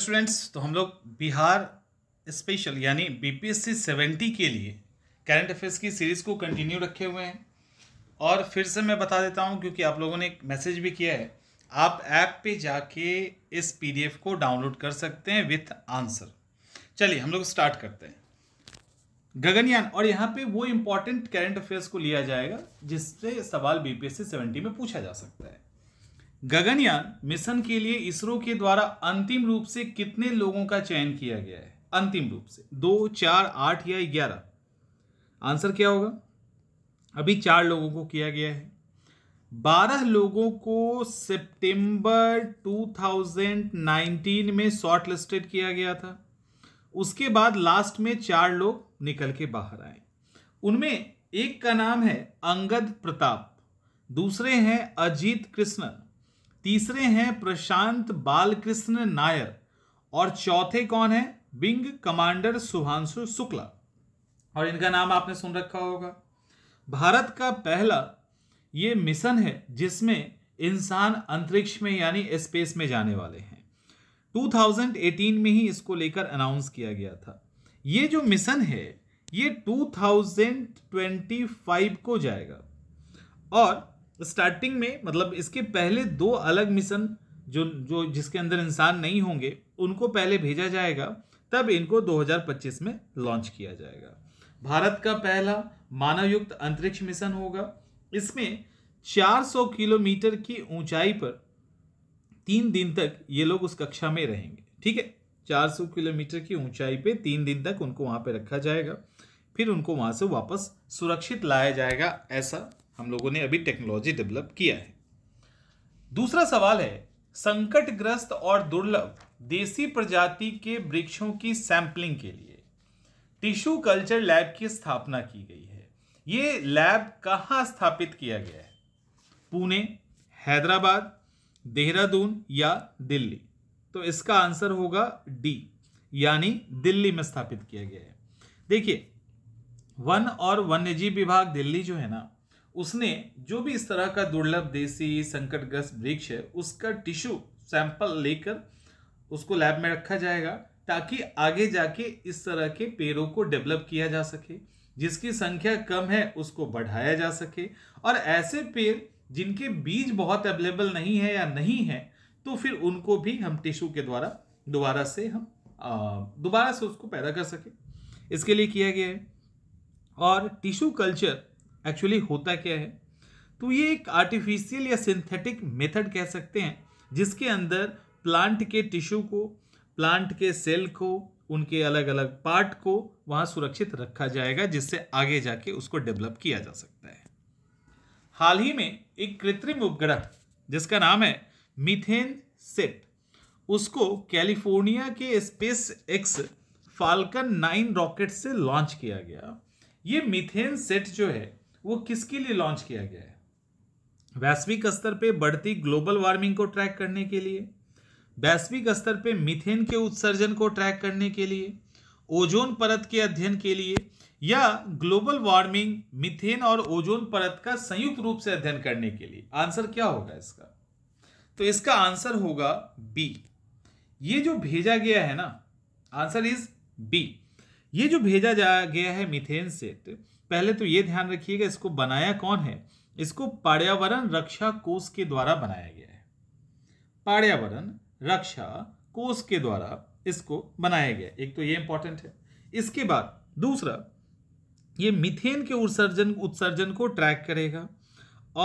students तो हम लोग बिहार स्पेशल यानी बीपीएससी सेवेंटी के लिए करंट अफेयर्स की सीरीज़ को कंटिन्यू रखे हुए हैं और फिर से मैं बता देता हूं क्योंकि आप लोगों ने एक मैसेज भी किया है आप ऐप पे जाके इस पीडीएफ को डाउनलोड कर सकते हैं विथ आंसर चलिए हम लोग स्टार्ट करते हैं गगनयान और यहाँ पे वो इम्पॉर्टेंट करंट अफेयर्स को लिया जाएगा जिससे सवाल बी पी में पूछा जा सकता है गगनयान मिशन के लिए इसरो के द्वारा अंतिम रूप से कितने लोगों का चयन किया गया है अंतिम रूप से दो चार आठ या ग्यारह आंसर क्या होगा अभी चार लोगों को किया गया है बारह लोगों को सितंबर 2019 में शॉर्ट लिस्टेड किया गया था उसके बाद लास्ट में चार लोग निकल के बाहर आए उनमें एक का नाम है अंगद प्रताप दूसरे हैं अजीत कृष्णन तीसरे हैं प्रशांत बालकृष्ण नायर और चौथे कौन है विंग कमांडर सुभांशु शुक्ला और इनका नाम आपने सुन रखा होगा भारत का पहला ये मिशन है जिसमें इंसान अंतरिक्ष में यानी स्पेस में जाने वाले हैं 2018 में ही इसको लेकर अनाउंस किया गया था ये जो मिशन है ये 2025 को जाएगा और स्टार्टिंग तो में मतलब इसके पहले दो अलग मिशन जो जो जिसके अंदर इंसान नहीं होंगे उनको पहले भेजा जाएगा तब इनको 2025 में लॉन्च किया जाएगा भारत का पहला मानवयुक्त अंतरिक्ष मिशन होगा इसमें 400 किलोमीटर की ऊंचाई पर तीन दिन तक ये लोग उस कक्षा में रहेंगे ठीक है 400 किलोमीटर की ऊंचाई पे तीन दिन तक उनको वहाँ पे रखा जाएगा फिर उनको वहाँ से वापस सुरक्षित लाया जाएगा ऐसा हम लोगों ने अभी टेक्नोलॉजी डेवलप किया है दूसरा सवाल है संकटग्रस्त और दुर्लभ देसी प्रजाति के वृक्षों की सैंपलिंग के लिए टिश्यू कल्चर लैब की स्थापना की गई है ये लैब कहाँ स्थापित किया गया है पुणे हैदराबाद देहरादून या दिल्ली तो इसका आंसर होगा डी यानी दिल्ली में स्थापित किया गया है देखिए वन और वन्यजीव विभाग दिल्ली जो है ना उसने जो भी इस तरह का दुर्लभ देसी संकटग्रस्त वृक्ष है उसका टिश्यू सैंपल लेकर उसको लैब में रखा जाएगा ताकि आगे जाके इस तरह के पेड़ों को डेवलप किया जा सके जिसकी संख्या कम है उसको बढ़ाया जा सके और ऐसे पेड़ जिनके बीज बहुत अवेलेबल नहीं है या नहीं है तो फिर उनको भी हम टिश्यू के द्वारा दोबारा से हम दोबारा से उसको पैदा कर सके इसके लिए किया गया है और टिश्यू कल्चर एक्चुअली होता क्या है तो ये एक आर्टिफिशियल या सिंथेटिक मेथड कह सकते हैं जिसके अंदर प्लांट के टिश्यू को प्लांट के सेल को उनके अलग अलग पार्ट को वहाँ सुरक्षित रखा जाएगा जिससे आगे जाके उसको डेवलप किया जा सकता है हाल ही में एक कृत्रिम उपग्रह जिसका नाम है मिथेन सेट उसको कैलिफोर्निया के space X Falcon nine rocket से लॉन्च किया गया ये मिथेन सेट जो है वो किसके लिए लॉन्च किया गया है वैश्विक स्तर पे बढ़ती ग्लोबल वार्मिंग को ट्रैक करने के लिए वैश्विक स्तर पे मिथेन के उत्सर्जन को ट्रैक करने के लिए ओजोन परत के अध्ययन के लिए या ग्लोबल वार्मिंग मिथेन और ओजोन परत का संयुक्त रूप से अध्ययन करने के लिए आंसर क्या होगा इसका तो इसका आंसर होगा बी ये जो भेजा गया है ना आंसर इज बी ये जो भेजा जा गया है मिथेन से पहले तो ये ध्यान रखिएगा इसको बनाया कौन है इसको पर्यावरण रक्षा कोष के द्वारा बनाया गया है पर्यावरण रक्षा कोष के द्वारा इसको बनाया गया एक तो ये इंपॉर्टेंट है इसके बाद दूसरा ये मिथेन के उत्सर्जन उत्सर्जन को ट्रैक करेगा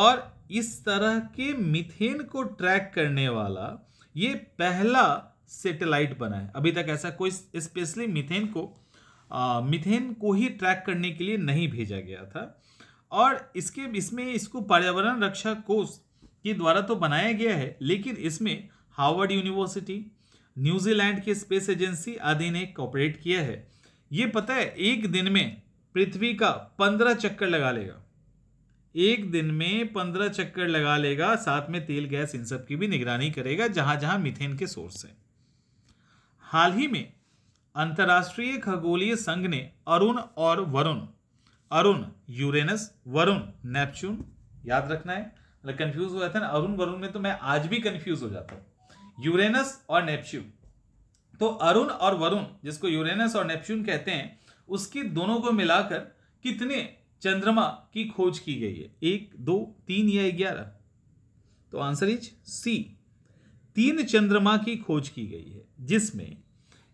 और इस तरह के मिथेन को ट्रैक करने वाला ये पहला सेटेलाइट बना है अभी तक ऐसा कोई स्पेशली मिथेन को मिथेन को ही ट्रैक करने के लिए नहीं भेजा गया था और इसके इसमें इसको पर्यावरण रक्षा कोष के द्वारा तो बनाया गया है लेकिन इसमें हार्वर्ड यूनिवर्सिटी न्यूजीलैंड के स्पेस एजेंसी आदि ने कॉपरेट किया है ये पता है एक दिन में पृथ्वी का पंद्रह चक्कर लगा लेगा एक दिन में पंद्रह चक्कर लगा लेगा साथ में तेल गैस इन सब की भी निगरानी करेगा जहां जहां मिथेन के सोर्स हैं हाल ही में अंतर्राष्ट्रीय खगोलीय संघ ने अरुण और वरुण अरुण यूरेनस वरुण नेपच्यून याद रखना है कंफ्यूज मतलब हो जाता है ना अरुण वरुण में तो मैं आज भी कंफ्यूज हो जाता हूँ यूरेनस और नेपच्यून तो अरुण और वरुण जिसको यूरेनस और नेपच्यून कहते हैं उसके दोनों को मिलाकर कितने चंद्रमा की खोज की गई है एक दो तीन या ग्यारह तो आंसर इज सी तीन चंद्रमा की खोज की गई है जिसमें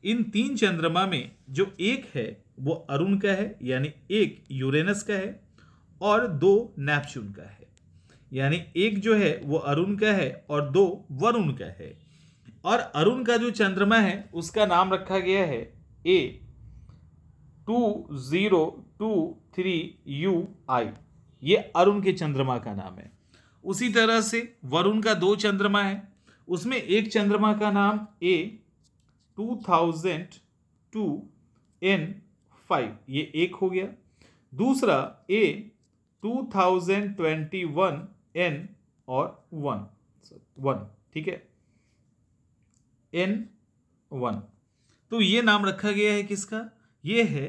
इन तीन चंद्रमा में जो एक है वो अरुण का है यानी एक यूरेनस का है और दो नेपच्यून का है यानी एक जो है वो अरुण का है और दो वरुण का है और अरुण का जो चंद्रमा है उसका नाम रखा गया है A two zero two three U I ये अरुण के चंद्रमा का नाम है उसी तरह से वरुण का दो चंद्रमा है उसमें एक चंद्रमा का नाम A two thousand two N five ये एक हो गया दूसरा A two thousand twenty one N और वन वन ठीक है एन वन तो ये नाम रखा गया है किसका ये है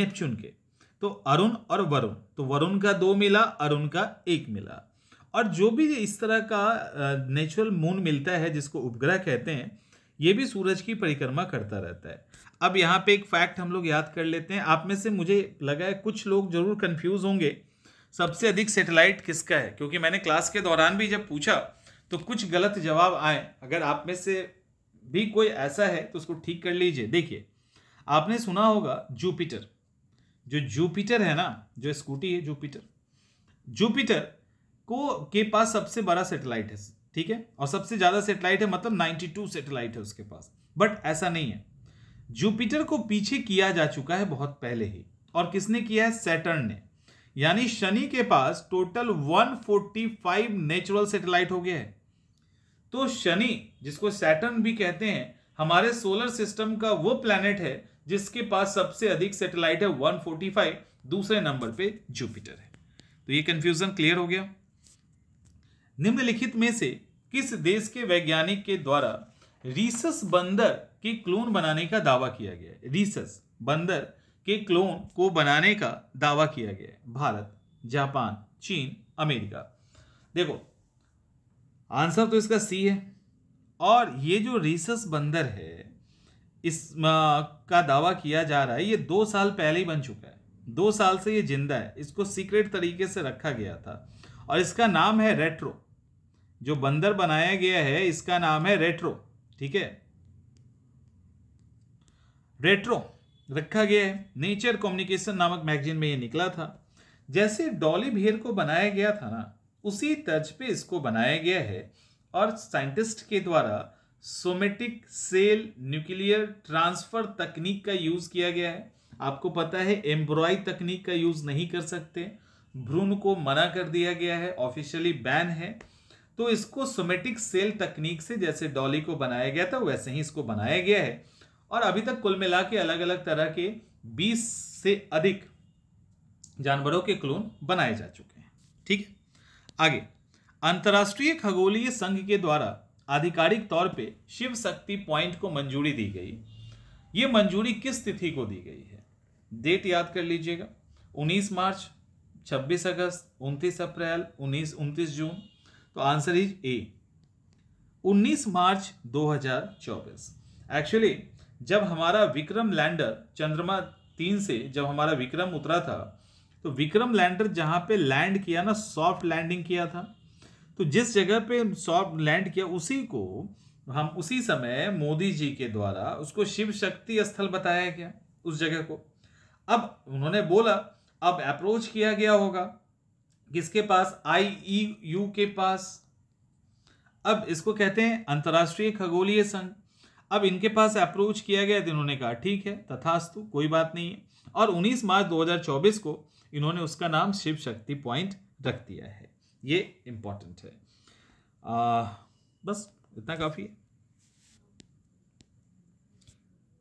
नेपच्यून के तो अरुण और वरुण तो वरुण का दो मिला अरुण का एक मिला और जो भी इस तरह का नेचुरल मून मिलता है जिसको उपग्रह कहते हैं ये भी सूरज की परिक्रमा करता रहता है अब यहाँ पे एक फैक्ट हम लोग याद कर लेते हैं आप में से मुझे लगा है कुछ लोग जरूर कन्फ्यूज़ होंगे सबसे अधिक सेटेलाइट किसका है क्योंकि मैंने क्लास के दौरान भी जब पूछा तो कुछ गलत जवाब आए अगर आप में से भी कोई ऐसा है तो उसको ठीक कर लीजिए देखिए आपने सुना होगा जुपिटर जो जुपिटर है ना जो स्कूटी है जुपिटर जुपिटर को के पास सबसे बड़ा सेटेलाइट है ठीक है और सबसे ज़्यादा सेटेलाइट है मतलब 92 सेटेलाइट है उसके पास बट ऐसा नहीं है जुपिटर को पीछे किया जा चुका है बहुत पहले ही और किसने किया है सैटर्न ने यानी शनि के पास टोटल 145 नेचुरल सैटेलाइट हो गए हैं तो शनि जिसको सैटर्न भी कहते हैं हमारे सोलर सिस्टम का वो प्लैनेट है जिसके पास सबसे अधिक सैटेलाइट है 145 दूसरे नंबर पे जुपिटर है तो ये कंफ्यूजन क्लियर हो गया निम्नलिखित में से किस देश के वैज्ञानिक के द्वारा रीसस बंदर के क्लोन बनाने का दावा किया गया है रीसस बंदर के क्लोन को बनाने का दावा किया गया है भारत जापान चीन अमेरिका देखो आंसर तो इसका सी है और ये जो रीसस बंदर है इस आ, का दावा किया जा रहा है ये दो साल पहले ही बन चुका है दो साल से ये जिंदा है इसको सीक्रेट तरीके से रखा गया था और इसका नाम है रेट्रो जो बंदर बनाया गया है इसका नाम है रेट्रो ठीक है रेट्रो रखा गया है नेचर कम्युनिकेशन नामक मैगजीन में ये निकला था जैसे डॉली भेर को बनाया गया था ना उसी तर्ज पे इसको बनाया गया है और साइंटिस्ट के द्वारा सोमेटिक सेल न्यूक्लियर ट्रांसफर तकनीक का यूज़ किया गया है आपको पता है एम्ब्रॉय तकनीक का यूज़ नहीं कर सकते भ्रूण को मना कर दिया गया है ऑफिशियली बैन है तो इसको सोमेटिक सेल तकनीक से जैसे डॉली को बनाया गया था वैसे ही इसको बनाया गया है और अभी तक कुल मिला के अलग अलग तरह के 20 से अधिक जानवरों के क्लोन बनाए जा चुके हैं ठीक है आगे अंतर्राष्ट्रीय खगोलीय संघ के द्वारा आधिकारिक तौर पे शिव शक्ति पॉइंट को मंजूरी दी गई ये मंजूरी किस तिथि को दी गई है डेट याद कर लीजिएगा 19 मार्च 26 अगस्त 29 अप्रैल 19 29 जून तो answer is A 19 March 2024 actually जब हमारा विक्रम लैंडर चंद्रमा तीन से जब हमारा विक्रम उतरा था तो विक्रम लैंडर जहां पे लैंड किया ना सॉफ्ट लैंडिंग किया था तो जिस जगह पे सॉफ्ट लैंड किया उसी को हम उसी समय मोदी जी के द्वारा उसको शिव शक्ति स्थल बताया गया उस जगह को अब उन्होंने बोला अब अप्रोच किया गया होगा किसके पास आई ई यू के पास अब इसको कहते हैं अंतर्राष्ट्रीय खगोलीय संघ अब इनके पास अप्रोच किया गया तो इन्होंने कहा ठीक है तथास्तु कोई बात नहीं है और 19 मार्च 2024 को इन्होंने उसका नाम शिव शक्ति पॉइंट रख दिया है ये इंपॉर्टेंट है आ, बस इतना काफ़ी है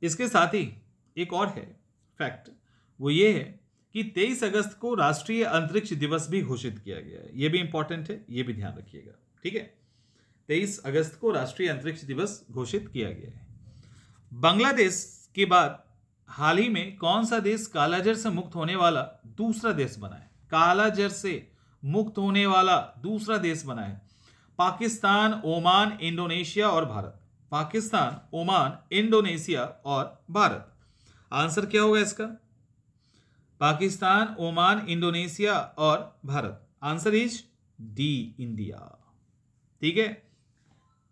इसके साथ ही एक और है फैक्ट वो ये है कि 23 अगस्त को राष्ट्रीय अंतरिक्ष दिवस भी घोषित किया गया है यह भी इंपॉर्टेंट है यह भी ध्यान रखिएगा ठीक है 23 अगस्त को राष्ट्रीय अंतरिक्ष दिवस घोषित किया गया है बांग्लादेश के बाद हाल ही में कौन सा देश कालाजर से मुक्त होने वाला दूसरा देश बना है कालाजर से मुक्त होने वाला दूसरा देश बना है पाकिस्तान ओमान इंडोनेशिया और भारत पाकिस्तान ओमान इंडोनेशिया और भारत आंसर क्या होगा इसका पाकिस्तान ओमान इंडोनेशिया और Bharat answer is D India ठीक है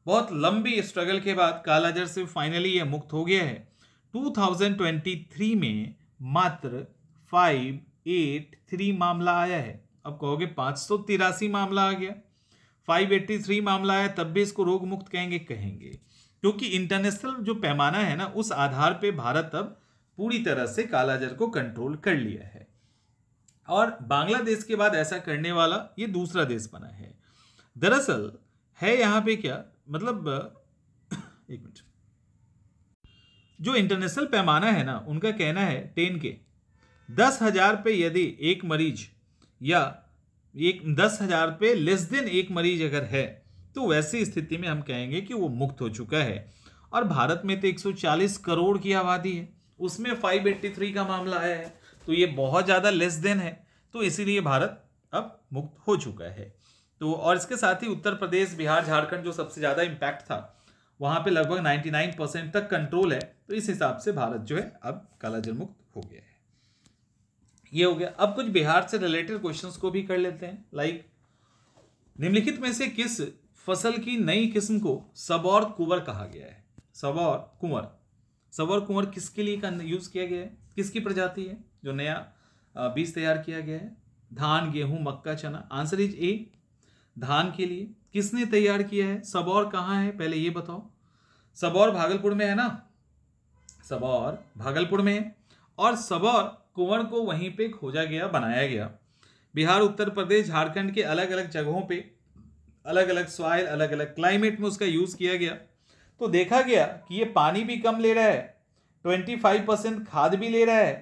बहुत लंबी स्ट्रगल के बाद कालाजर से फाइनली ये मुक्त हो गया है 2023 में मात्र 583 मामला आया है अब कहोगे तिरासी मामला आ गया 583 मामला आया तब भी इसको रोग मुक्त कहेंगे कहेंगे क्योंकि इंटरनेशनल जो पैमाना है ना उस आधार पे भारत अब पूरी तरह से कालाजर को कंट्रोल कर लिया है और बांग्लादेश के बाद ऐसा करने वाला ये दूसरा देश बना है दरअसल है यहां पे क्या मतलब एक मिनट जो इंटरनेशनल पैमाना है ना उनका कहना है टेन के दस हजार पे यदि एक मरीज या एक दस हजार पे लेस देन एक मरीज अगर है तो वैसी स्थिति में हम कहेंगे कि वो मुक्त हो चुका है और भारत में तो 140 करोड़ की आबादी है उसमें 583 का मामला आया है तो ये बहुत ज़्यादा लेस देन है तो इसीलिए भारत अब मुक्त हो चुका है तो और इसके साथ ही उत्तर प्रदेश बिहार झारखंड जो सबसे ज़्यादा इम्पैक्ट था वहाँ पे लगभग 99 परसेंट तक कंट्रोल है तो इस हिसाब से भारत जो है अब कालाजर मुक्त हो गया है ये हो गया अब कुछ बिहार से रिलेटेड क्वेश्चंस को भी कर लेते हैं लाइक निम्नलिखित में से किस फसल की नई किस्म को सबौर कुंवर कहा गया है सबौर कुंवर सवर कुंवर किसके लिए यूज़ किया गया है किसकी प्रजाति है जो नया बीज तैयार किया गया है धान गेहूं मक्का चना आंसर इज ए धान के लिए किसने तैयार किया है सबौर कहाँ है पहले ये बताओ सबौर भागलपुर में है ना सबौर भागलपुर में है और सबौर कुंवर को वहीं पे खोजा गया बनाया गया बिहार उत्तर प्रदेश झारखंड के अलग अलग जगहों पे अलग अलग सॉइल अलग अलग क्लाइमेट में उसका यूज़ किया गया तो देखा गया कि ये पानी भी कम ले रहा है ट्वेंटी फाइव परसेंट खाद भी ले रहा है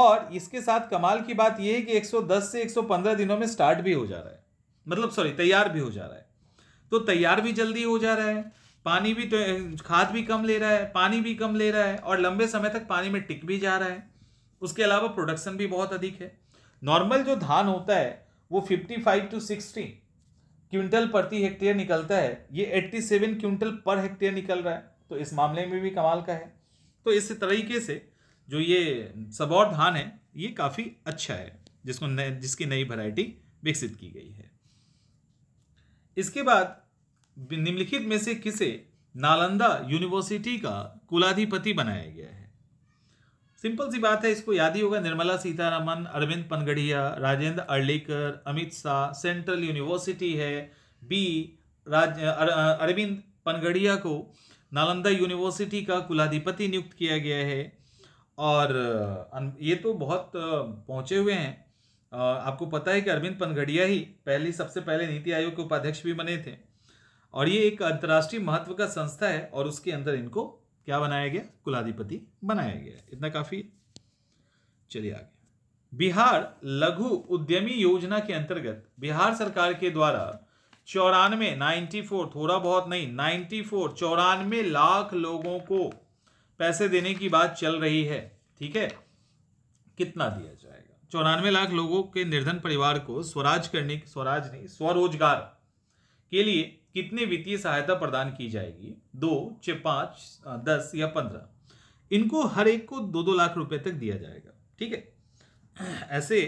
और इसके साथ कमाल की बात यह है कि 110 से 115 दिनों में स्टार्ट भी हो जा रहा है मतलब सॉरी तैयार भी हो जा रहा है तो तैयार भी जल्दी हो जा रहा है पानी भी तो, खाद भी कम ले रहा है पानी भी कम ले रहा है और लंबे समय तक पानी में टिक भी जा रहा है उसके अलावा प्रोडक्शन भी बहुत अधिक है नॉर्मल जो धान होता है वो fifty five to sixty quintal प्रति हेक्टेयर निकलता है ये 87 क्विंटल पर हेक्टेयर निकल रहा है तो इस मामले में भी कमाल का है तो इस तरीके से जो ये सबौर धान है ये काफ़ी अच्छा है जिसको न, जिसकी नई वैरायटी विकसित की गई है इसके बाद निम्नलिखित में से किसे नालंदा यूनिवर्सिटी का कुलाधिपति बनाया गया है सिंपल सी बात है इसको याद ही होगा निर्मला सीतारमन अरविंद पनगढ़िया राजेंद्र अर्लेकर अमित शाह सेंट्रल यूनिवर्सिटी है बी राज अरविंद पनगढ़िया को नालंदा यूनिवर्सिटी का कुलाधिपति नियुक्त किया गया है और ये तो बहुत पहुँचे हुए हैं आपको पता है कि अरविंद पनगढ़िया ही पहली सबसे पहले नीति आयोग के उपाध्यक्ष भी बने थे और ये एक अंतर्राष्ट्रीय महत्व का संस्था है और उसके अंदर इनको क्या बनाया गया कुलाधिपति बनाया गया इतना काफी चलिए आगे बिहार लघु उद्यमी योजना के अंतर्गत बिहार सरकार के द्वारा चौरानवे नाइन्टी फोर थोड़ा बहुत नहीं नाइन्टी फोर चौरानवे लाख लोगों को पैसे देने की बात चल रही है ठीक है कितना दिया जाएगा चौरानवे लाख लोगों के निर्धन परिवार को स्वराज करने स्वराज नहीं स्वरोजगार के लिए कितनी वित्तीय सहायता प्रदान की जाएगी दो छ पाँच दस या पंद्रह इनको हर एक को दो दो लाख रुपए तक दिया जाएगा ठीक है ऐसे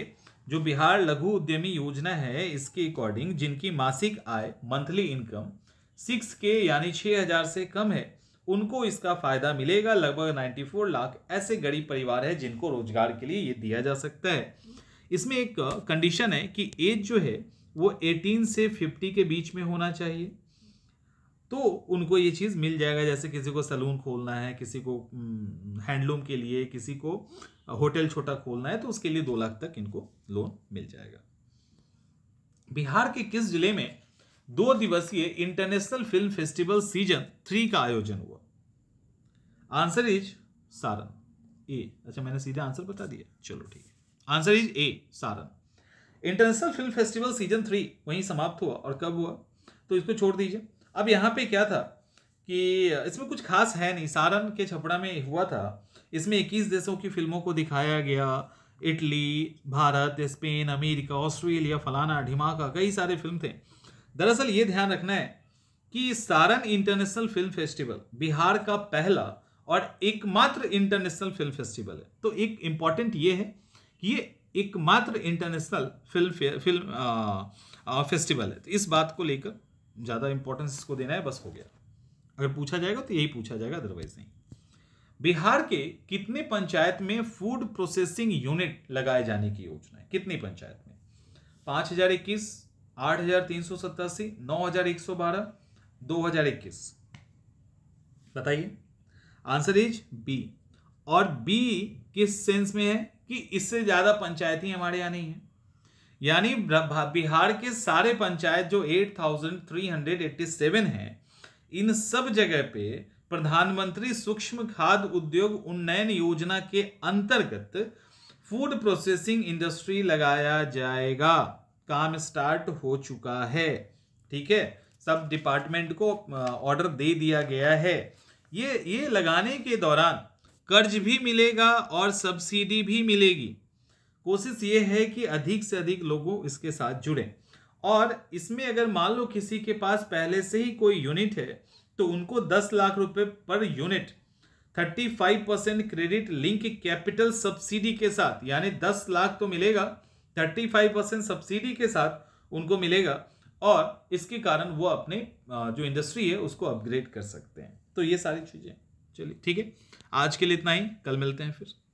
जो बिहार लघु उद्यमी योजना है इसके अकॉर्डिंग जिनकी मासिक आय मंथली इनकम सिक्स के यानी छः हज़ार से कम है उनको इसका फ़ायदा मिलेगा लगभग नाइन्टी फोर लाख ऐसे गरीब परिवार है जिनको रोजगार के लिए ये दिया जा सकता है इसमें एक कंडीशन है कि एज जो है वो 18 से 50 के बीच में होना चाहिए तो उनको ये चीज़ मिल जाएगा जैसे किसी को सलून खोलना है किसी को हम्म, हैंडलूम के लिए किसी को होटल छोटा खोलना है तो उसके लिए दो लाख तक इनको लोन मिल जाएगा बिहार के किस जिले में दो दिवसीय international film festival season three का आयोजन हुआ आंसर इज सारण ए अच्छा मैंने सीधे आंसर बता दिया चलो ठीक है answer is A Saran international film festival season three वहीं समाप्त हुआ और कब हुआ तो इसको छोड़ दीजिए अब यहाँ पे क्या था कि इसमें कुछ खास है नहीं सारण के छपड़ा में हुआ था इसमें इक्कीस देशों की फिल्मों को दिखाया गया Italy Bharat Spain America Australia फलाना ढिमाका कई सारे फिल्म थे दरअसल ये ध्यान रखना है कि Saran international film festival Bihar का पहला और एकमात्र इंटरनेशनल फिल्म फेस्टिवल है तो एक इम्पॉर्टेंट ये है कि ये एकमात्र इंटरनेशनल फिल्म फिल्म फेस्टिवल है तो इस बात को लेकर ज़्यादा इंपॉर्टेंस इसको देना है बस हो गया अगर पूछा जाएगा तो यही पूछा जाएगा अदरवाइज नहीं बिहार के कितने पंचायत में फूड प्रोसेसिंग यूनिट लगाए जाने की योजना है कितनी पंचायत में पाँच हजार इक्कीस आठ हजार तीन सौ सतासी नौ हजार एक सौ बारह दो हजार इक्कीस बताइए आंसर इज बी और बी किस सेंस में है कि इससे ज़्यादा पंचायती हमारे यहाँ नहीं है यानी बिहार के सारे पंचायत जो 8,387 हैं इन सब जगह पे प्रधानमंत्री सूक्ष्म खाद्य उद्योग उन्नयन योजना के अंतर्गत फूड प्रोसेसिंग इंडस्ट्री लगाया जाएगा काम स्टार्ट हो चुका है ठीक है सब डिपार्टमेंट को ऑर्डर दे दिया गया है ये ये लगाने के दौरान कर्ज भी मिलेगा और सब्सिडी भी मिलेगी कोशिश ये है कि अधिक से अधिक लोगों इसके साथ जुड़ें और इसमें अगर मान लो किसी के पास पहले से ही कोई यूनिट है तो उनको दस लाख रुपए पर unit thirty five percent credit link capital subsidy के साथ यानी दस लाख तो मिलेगा थर्टी फाइव परसेंट सब्सिडी के साथ उनको मिलेगा और इसके कारण वो अपने जो इंडस्ट्री है उसको अपग्रेड कर सकते हैं तो ये सारी चीज़ें चलिए ठीक है आज के लिए इतना ही कल मिलते हैं फिर